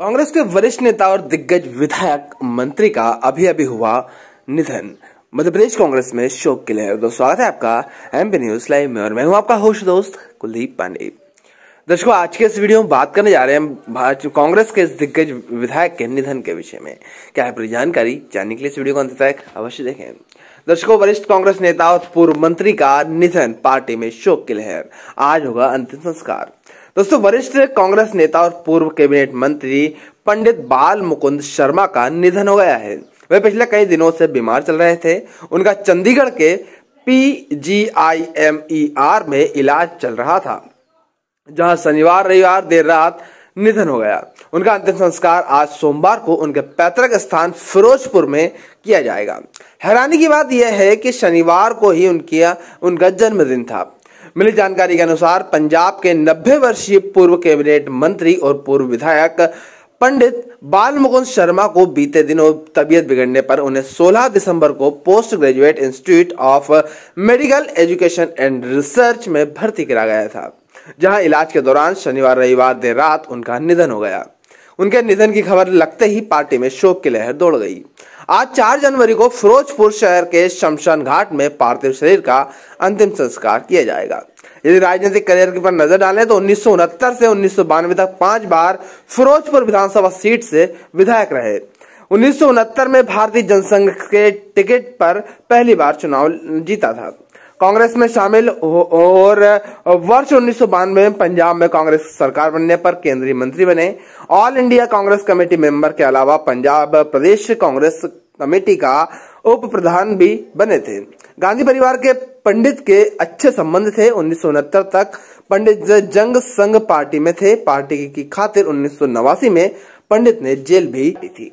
कांग्रेस के वरिष्ठ नेता और दिग्गज विधायक मंत्री का अभी अभी हुआ निधन मध्य प्रदेश कांग्रेस में शोक के लिए दोस्तों स्वागत है आपका एमपी न्यूज लाइव में और मैं हूं आपका होस्ट दोस्त कुलदीप पांडे दर्शकों आज के इस वीडियो में बात करने जा रहे हैं कांग्रेस के इस दिग्गज विधायक के निधन के विषय में क्या है पूरी जानकारी जानने के लिए इस वीडियो को अंत तक अवश्य देखें दर्शकों वरिष्ठ कांग्रेस नेता और पूर्व मंत्री का निधन पार्टी में शोक की लहर आज होगा अंतिम संस्कार दोस्तों वरिष्ठ कांग्रेस नेता और पूर्व कैबिनेट मंत्री पंडित बाल मुकुंद शर्मा का निधन हो गया है वे पिछले कई दिनों से बीमार चल रहे थे उनका चंडीगढ़ के P G I M E R में इलाज चल रहा था जहां शनिवार रविवार देर रात निधन हो गया उनका अंतिम संस्कार आज सोमवार को उनके पैतृक स्थान फिरोजपुर में किया जाएगा हैरानी की बात यह है कि शनिवार को ही उनकी उनका जन्मदिन था मिली जानकारी के अनुसार पंजाब के नब्बे वर्षीय पूर्व कैबिनेट मंत्री और पूर्व विधायक पंडित बाल मुकुंद शर्मा को बीते दिनों तबियत बिगड़ने पर उन्हें 16 दिसंबर को post graduate institute of medical education and research में भर्ती करा गया था जहां इलाज के दौरान शनिवार रविवार देर रात उनका निधन हो गया उनके निधन की खबर लगते ही पार्टी में शोक की लहर दौड़ गई आज चार जनवरी को फिरोजपुर शहर के शमशान घाट में पार्थिव शरीर का अंतिम संस्कार किया जाएगा यदि राजनीतिक करियर पर नजर डालें तो उन्नीस से उन्नीस तक पांच बार फिरोजपुर विधानसभा सीट से विधायक रहे उन्नीस में भारतीय जनसंघ के टिकट पर पहली बार चुनाव जीता था कांग्रेस में शामिल और वर्ष उन्नीस में पंजाब में कांग्रेस सरकार बनने पर केंद्रीय मंत्री बने all India Congress committee member के अलावा पंजाब प्रदेश कांग्रेस कमेटी का उप प्रधान भी बने थे गांधी परिवार के पंडित के अच्छे संबंध थे उन्नीस तक पंडित जंग संघ पार्टी में थे पार्टी की खातिर उन्नीस में पंडित ने जेल भी थी